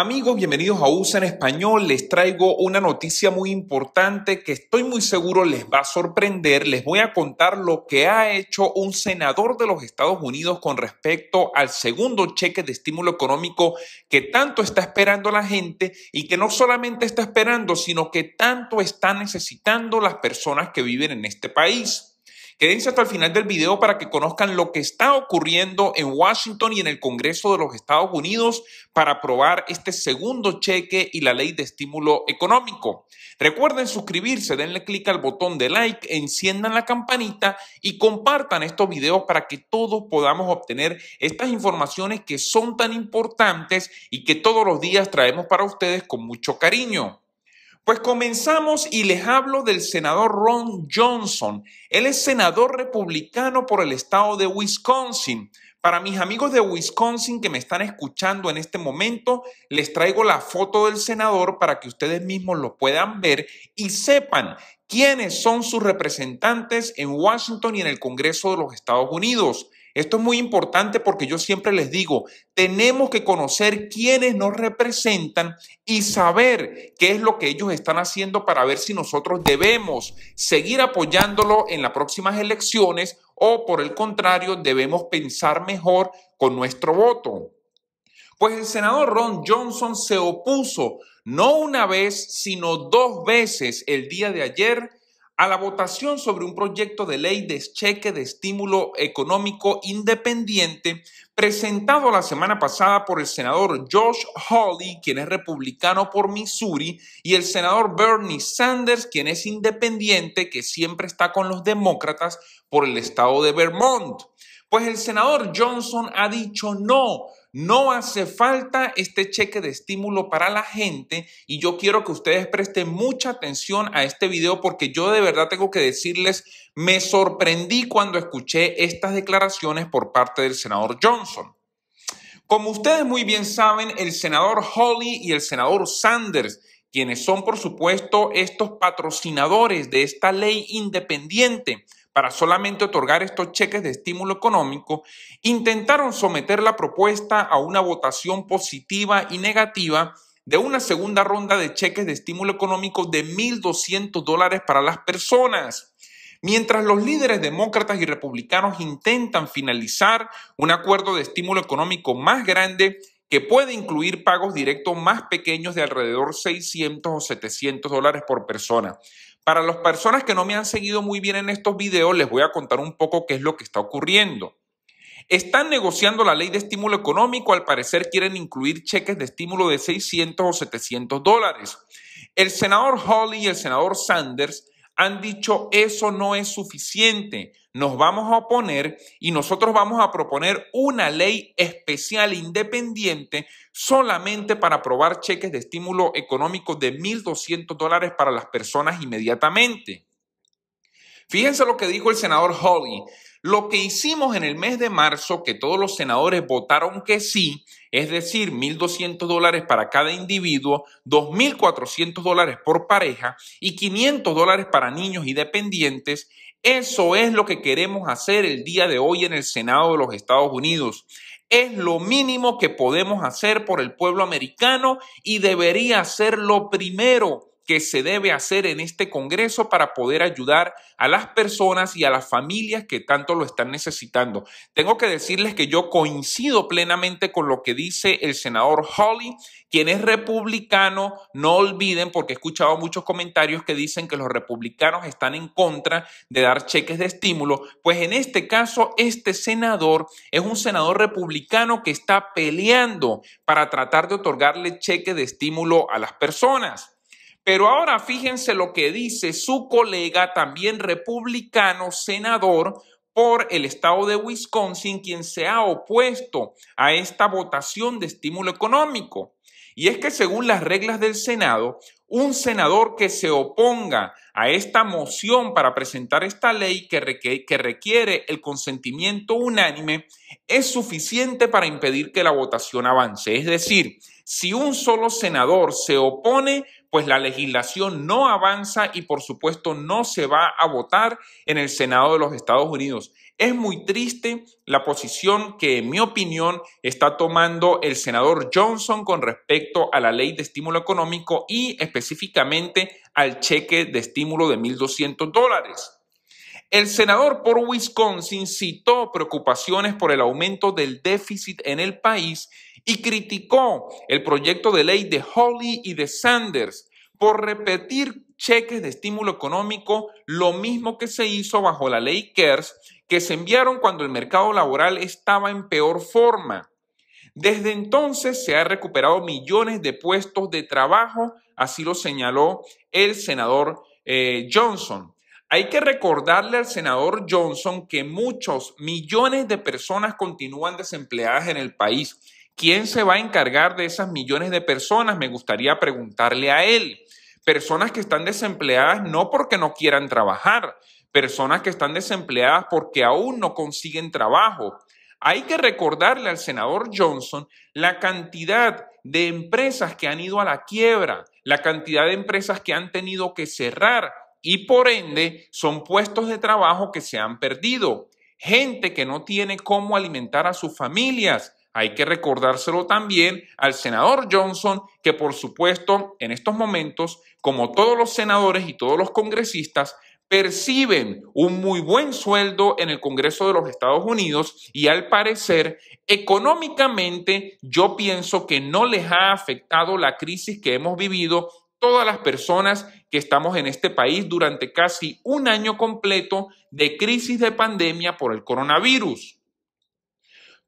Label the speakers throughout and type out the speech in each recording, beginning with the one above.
Speaker 1: Amigos, bienvenidos a USA en Español. Les traigo una noticia muy importante que estoy muy seguro les va a sorprender. Les voy a contar lo que ha hecho un senador de los Estados Unidos con respecto al segundo cheque de estímulo económico que tanto está esperando la gente y que no solamente está esperando, sino que tanto está necesitando las personas que viven en este país. Quédense hasta el final del video para que conozcan lo que está ocurriendo en Washington y en el Congreso de los Estados Unidos para aprobar este segundo cheque y la ley de estímulo económico. Recuerden suscribirse, denle clic al botón de like, enciendan la campanita y compartan estos videos para que todos podamos obtener estas informaciones que son tan importantes y que todos los días traemos para ustedes con mucho cariño. Pues comenzamos y les hablo del senador Ron Johnson. Él es senador republicano por el estado de Wisconsin. Para mis amigos de Wisconsin que me están escuchando en este momento, les traigo la foto del senador para que ustedes mismos lo puedan ver y sepan quiénes son sus representantes en Washington y en el Congreso de los Estados Unidos. Esto es muy importante porque yo siempre les digo, tenemos que conocer quiénes nos representan y saber qué es lo que ellos están haciendo para ver si nosotros debemos seguir apoyándolo en las próximas elecciones o por el contrario debemos pensar mejor con nuestro voto. Pues el senador Ron Johnson se opuso no una vez, sino dos veces el día de ayer a la votación sobre un proyecto de ley de cheque de estímulo económico independiente presentado la semana pasada por el senador Josh Hawley, quien es republicano por Missouri, y el senador Bernie Sanders, quien es independiente, que siempre está con los demócratas por el estado de Vermont. Pues el senador Johnson ha dicho no. No hace falta este cheque de estímulo para la gente y yo quiero que ustedes presten mucha atención a este video porque yo de verdad tengo que decirles, me sorprendí cuando escuché estas declaraciones por parte del senador Johnson. Como ustedes muy bien saben, el senador Holly y el senador Sanders, quienes son por supuesto estos patrocinadores de esta ley independiente, para solamente otorgar estos cheques de estímulo económico, intentaron someter la propuesta a una votación positiva y negativa de una segunda ronda de cheques de estímulo económico de 1.200 dólares para las personas. Mientras los líderes demócratas y republicanos intentan finalizar un acuerdo de estímulo económico más grande, que puede incluir pagos directos más pequeños de alrededor 600 o 700 dólares por persona. Para las personas que no me han seguido muy bien en estos videos, les voy a contar un poco qué es lo que está ocurriendo. Están negociando la ley de estímulo económico, al parecer quieren incluir cheques de estímulo de 600 o 700 dólares. El senador Hawley y el senador Sanders han dicho eso no es suficiente nos vamos a oponer y nosotros vamos a proponer una ley especial independiente solamente para aprobar cheques de estímulo económico de 1.200 dólares para las personas inmediatamente. Fíjense lo que dijo el senador Holly. Lo que hicimos en el mes de marzo, que todos los senadores votaron que sí, es decir, 1.200 dólares para cada individuo, 2.400 dólares por pareja y 500 dólares para niños y dependientes, eso es lo que queremos hacer el día de hoy en el Senado de los Estados Unidos. Es lo mínimo que podemos hacer por el pueblo americano y debería ser lo primero que se debe hacer en este Congreso para poder ayudar a las personas y a las familias que tanto lo están necesitando. Tengo que decirles que yo coincido plenamente con lo que dice el senador Hawley, quien es republicano. No olviden, porque he escuchado muchos comentarios que dicen que los republicanos están en contra de dar cheques de estímulo. Pues en este caso, este senador es un senador republicano que está peleando para tratar de otorgarle cheques de estímulo a las personas. Pero ahora fíjense lo que dice su colega, también republicano, senador por el estado de Wisconsin, quien se ha opuesto a esta votación de estímulo económico. Y es que según las reglas del Senado, un senador que se oponga a esta moción para presentar esta ley que, requiere, el consentimiento unánime es suficiente para impedir que la votación avance. Es decir, si un solo senador se opone pues la legislación no avanza y por supuesto no se va a votar en el Senado de los Estados Unidos. Es muy triste la posición que, en mi opinión, está tomando el senador Johnson con respecto a la ley de estímulo económico y específicamente al cheque de estímulo de 1.200 dólares. El senador por Wisconsin citó preocupaciones por el aumento del déficit en el país y criticó el proyecto de ley de Holly y de Sanders por repetir cheques de estímulo económico, lo mismo que se hizo bajo la ley CARES, que se enviaron cuando el mercado laboral estaba en peor forma. Desde entonces se han recuperado millones de puestos de trabajo, así lo señaló el senador eh, Johnson. Hay que recordarle al senador Johnson que muchos millones de personas continúan desempleadas en el país ¿Quién se va a encargar de esas millones de personas? Me gustaría preguntarle a él. Personas que están desempleadas no porque no quieran trabajar, personas que están desempleadas porque aún no consiguen trabajo. Hay que recordarle al senador Johnson la cantidad de empresas que han ido a la quiebra, la cantidad de empresas que han tenido que cerrar y por ende son puestos de trabajo que se han perdido, gente que no tiene cómo alimentar a sus familias, hay que recordárselo también al senador Johnson, que por supuesto en estos momentos, como todos los senadores y todos los congresistas, perciben un muy buen sueldo en el Congreso de los Estados Unidos y al parecer económicamente yo pienso que no les ha afectado la crisis que hemos vivido todas las personas que estamos en este país durante casi un año completo de crisis de pandemia por el coronavirus.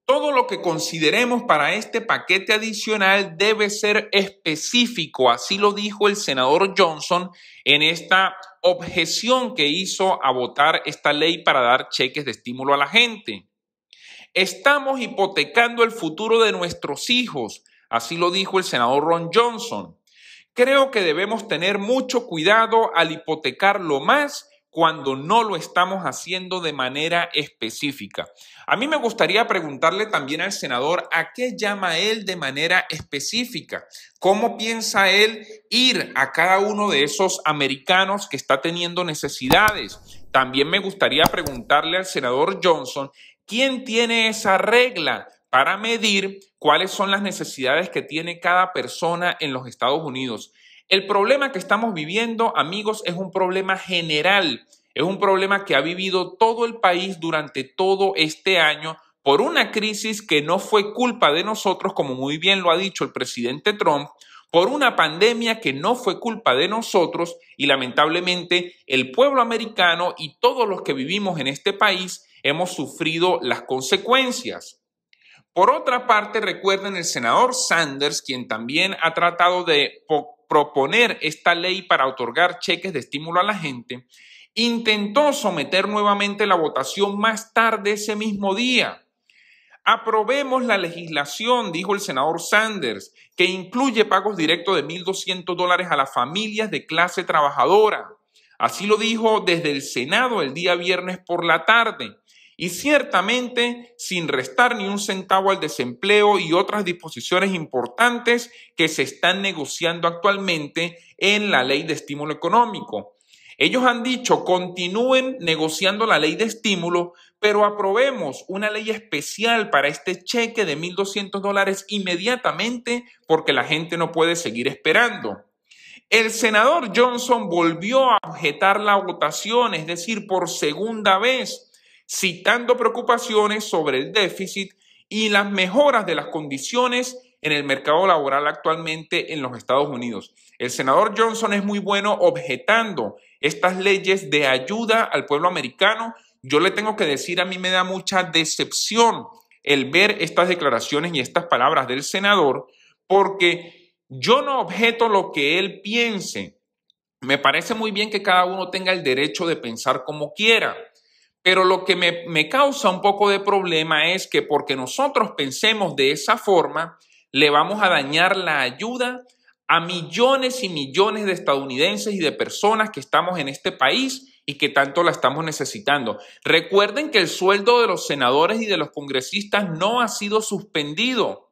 Speaker 1: Todo lo que consideremos para este paquete adicional debe ser específico, así lo dijo el senador Johnson en esta objeción que hizo a votar esta ley para dar cheques de estímulo a la gente. Estamos hipotecando el futuro de nuestros hijos, así lo dijo el senador Ron Johnson. Creo que debemos tener mucho cuidado al hipotecar lo más cuando no lo estamos haciendo de manera específica. A mí me gustaría preguntarle también al senador a qué llama él de manera específica, cómo piensa él ir a cada uno de esos americanos que está teniendo necesidades. También me gustaría preguntarle al senador Johnson, ¿quién tiene esa regla? para medir cuáles son las necesidades que tiene cada persona en los Estados Unidos. El problema que estamos viviendo, amigos, es un problema general. Es un problema que ha vivido todo el país durante todo este año por una crisis que no fue culpa de nosotros, como muy bien lo ha dicho el presidente Trump, por una pandemia que no fue culpa de nosotros y lamentablemente el pueblo americano y todos los que vivimos en este país hemos sufrido las consecuencias. Por otra parte, recuerden el senador Sanders, quien también ha tratado de proponer esta ley para otorgar cheques de estímulo a la gente, intentó someter nuevamente la votación más tarde ese mismo día. Aprobemos la legislación, dijo el senador Sanders, que incluye pagos directos de 1.200 dólares a las familias de clase trabajadora. Así lo dijo desde el Senado el día viernes por la tarde y ciertamente sin restar ni un centavo al desempleo y otras disposiciones importantes que se están negociando actualmente en la ley de estímulo económico. Ellos han dicho, continúen negociando la ley de estímulo, pero aprobemos una ley especial para este cheque de 1.200 dólares inmediatamente porque la gente no puede seguir esperando. El senador Johnson volvió a objetar la votación, es decir, por segunda vez, citando preocupaciones sobre el déficit y las mejoras de las condiciones en el mercado laboral actualmente en los Estados Unidos. El senador Johnson es muy bueno objetando estas leyes de ayuda al pueblo americano. Yo le tengo que decir, a mí me da mucha decepción el ver estas declaraciones y estas palabras del senador, porque yo no objeto lo que él piense. Me parece muy bien que cada uno tenga el derecho de pensar como quiera. Pero lo que me, causa un poco de problema es que porque nosotros pensemos de esa forma, le vamos a dañar la ayuda a millones y millones de estadounidenses y de personas que estamos en este país y que tanto la estamos necesitando. Recuerden que el sueldo de los senadores y de los congresistas no ha sido suspendido.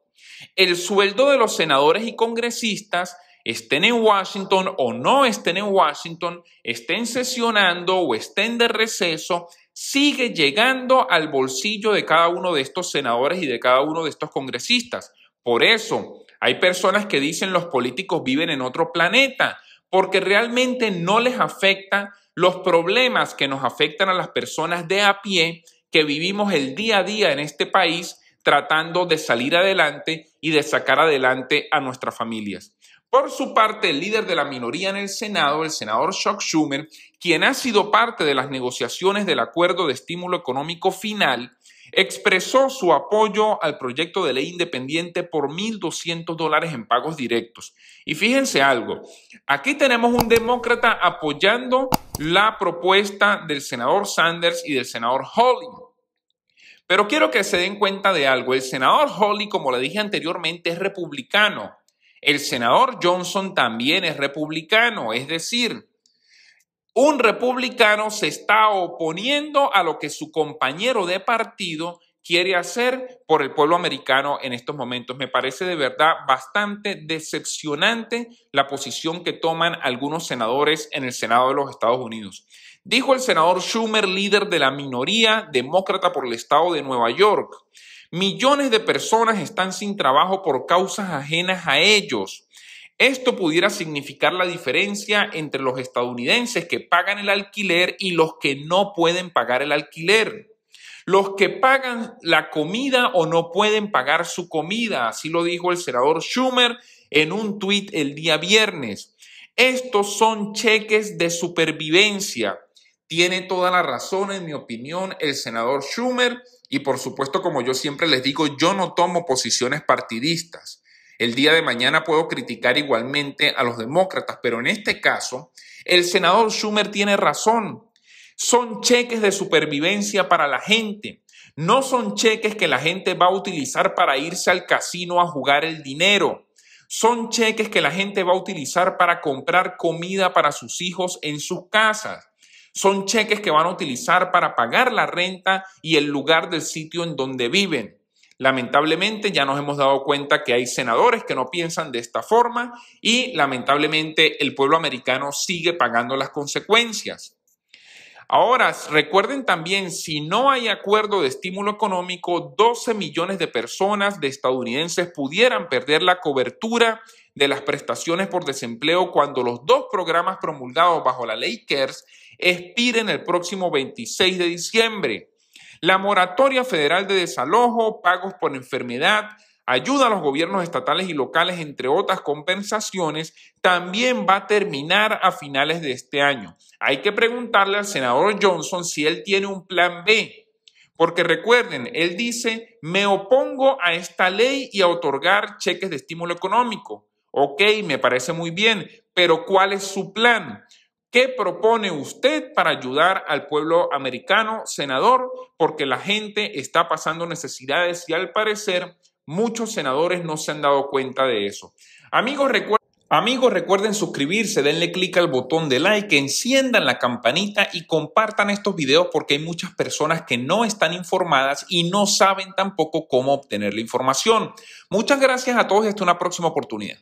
Speaker 1: El sueldo de los senadores y congresistas estén en Washington o no estén en Washington, estén sesionando o estén de receso, sigue llegando al bolsillo de cada uno de estos senadores y de cada uno de estos congresistas. Por eso hay personas que dicen los políticos viven en otro planeta, porque realmente no les afecta los problemas que nos afectan a las personas de a pie que vivimos el día a día en este país tratando de salir adelante y de sacar adelante a nuestras familias. Por su parte, el líder de la minoría en el Senado, el senador Chuck Schumer, quien ha sido parte de las negociaciones del acuerdo de estímulo económico final, expresó su apoyo al proyecto de ley independiente por 1.200 dólares en pagos directos. Y fíjense algo, aquí tenemos un demócrata apoyando la propuesta del senador Sanders y del senador Hawley. Pero quiero que se den cuenta de algo, el senador Holly, como le dije anteriormente, es republicano el senador Johnson también es republicano, es decir, un republicano se está oponiendo a lo que su compañero de partido quiere hacer por el pueblo americano en estos momentos. Me parece de verdad bastante decepcionante la posición que toman algunos senadores en el Senado de los Estados Unidos. Dijo el senador Schumer, líder de la minoría demócrata por el estado de Nueva York. Millones de personas están sin trabajo por causas ajenas a ellos. Esto pudiera significar la diferencia entre los estadounidenses que pagan el alquiler y los que no pueden pagar el alquiler. Los que pagan la comida o no pueden pagar su comida, así lo dijo el senador Schumer en un tuit el día viernes. Estos son cheques de supervivencia. Tiene toda la razón, en mi opinión, el senador Schumer y por supuesto, como yo siempre les digo, yo no tomo posiciones partidistas. El día de mañana puedo criticar igualmente a los demócratas, pero en este caso, el senador Schumer tiene razón. Son cheques de supervivencia para la gente. No son cheques que la gente va a utilizar para irse al casino a jugar el dinero. Son cheques que la gente va a utilizar para comprar comida para sus hijos en sus casas. Son cheques que van a utilizar para pagar la renta y el lugar del sitio en donde viven. Lamentablemente ya nos hemos dado cuenta que hay senadores que no piensan de esta forma y lamentablemente el pueblo americano sigue pagando las consecuencias. Ahora, recuerden también, si no hay acuerdo de estímulo económico, 12 millones de personas de estadounidenses pudieran perder la cobertura de las prestaciones por desempleo cuando los dos programas promulgados bajo la ley CARES expiren el próximo 26 de diciembre. La moratoria federal de desalojo, pagos por enfermedad, ayuda a los gobiernos estatales y locales, entre otras compensaciones, también va a terminar a finales de este año. Hay que preguntarle al senador Johnson si él tiene un plan B. Porque recuerden, él dice, me opongo a esta ley y a otorgar cheques de estímulo económico. Ok, me parece muy bien, pero ¿cuál es su plan? ¿Qué propone usted para ayudar al pueblo americano, senador? Porque la gente está pasando necesidades y al parecer Muchos senadores no se han dado cuenta de eso. Amigos, recuerden. suscribirse, denle clic al botón de like, enciendan la campanita y compartan estos videos porque hay muchas personas que no están informadas y no saben tampoco cómo obtener la información. Muchas gracias a todos y hasta una próxima oportunidad.